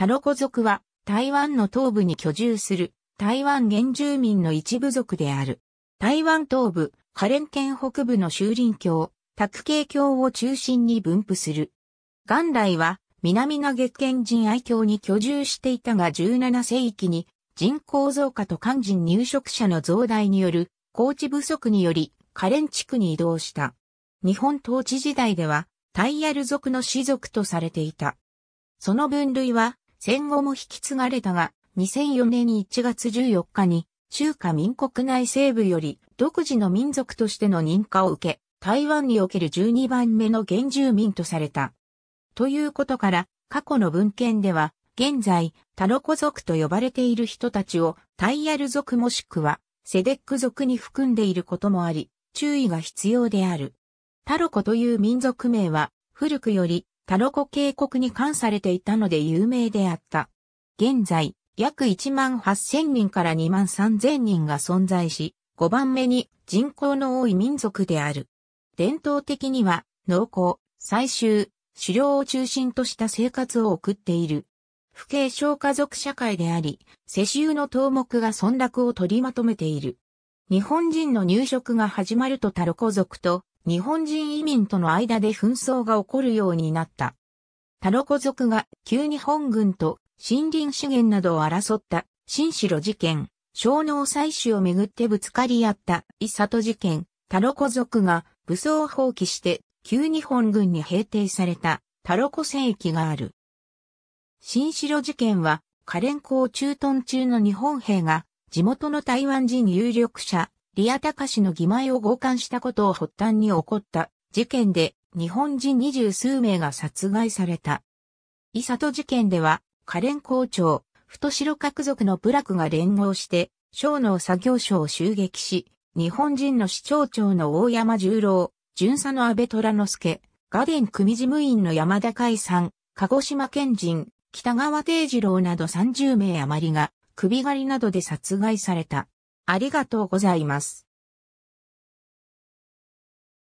タロコ族は台湾の東部に居住する台湾原住民の一部族である。台湾東部、カレン県北部の修林峡、卓系峡を中心に分布する。元来は南の月県人愛郷に居住していたが17世紀に人口増加と肝心入植者の増大による高地不足によりカレン地区に移動した。日本統治時代ではタイヤル族の氏族とされていた。その分類は戦後も引き継がれたが、2004年1月14日に中華民国内西部より独自の民族としての認可を受け、台湾における12番目の原住民とされた。ということから、過去の文献では、現在、タロコ族と呼ばれている人たちをタイヤル族もしくはセデック族に含んでいることもあり、注意が必要である。タロコという民族名は、古くよりタロコ渓谷に関されていたので有名であった。現在、約1万8000人から2万3000人が存在し、5番目に人口の多い民族である。伝統的には、農耕、採集、狩猟を中心とした生活を送っている。不景小家族社会であり、世襲の頭目が村落を取りまとめている。日本人の入植が始まるとタロコ族と日本人移民との間で紛争が起こるようになった。タロコ族が旧日本軍と森林資源などを争った新城事件、小脳採取をめぐってぶつかり合った伊里事件、タロコ族が武装放棄して旧日本軍に平定されたタロコ戦役がある。新城事件は、カレン港駐屯中の日本兵が地元の台湾人有力者リアタカ氏の義前を強姦したことを発端に起こった事件で日本人二十数名が殺害された。伊佐都事件では、カレン校長、太白各族の部落が連合して、小農作業所を襲撃し、日本人の市長長の大山十郎、巡査の安倍虎之助、ガデン組事務員の山田海さん、鹿児島県人、北川定次郎など30名余りが、首狩りなどで殺害された。ありがとうございます。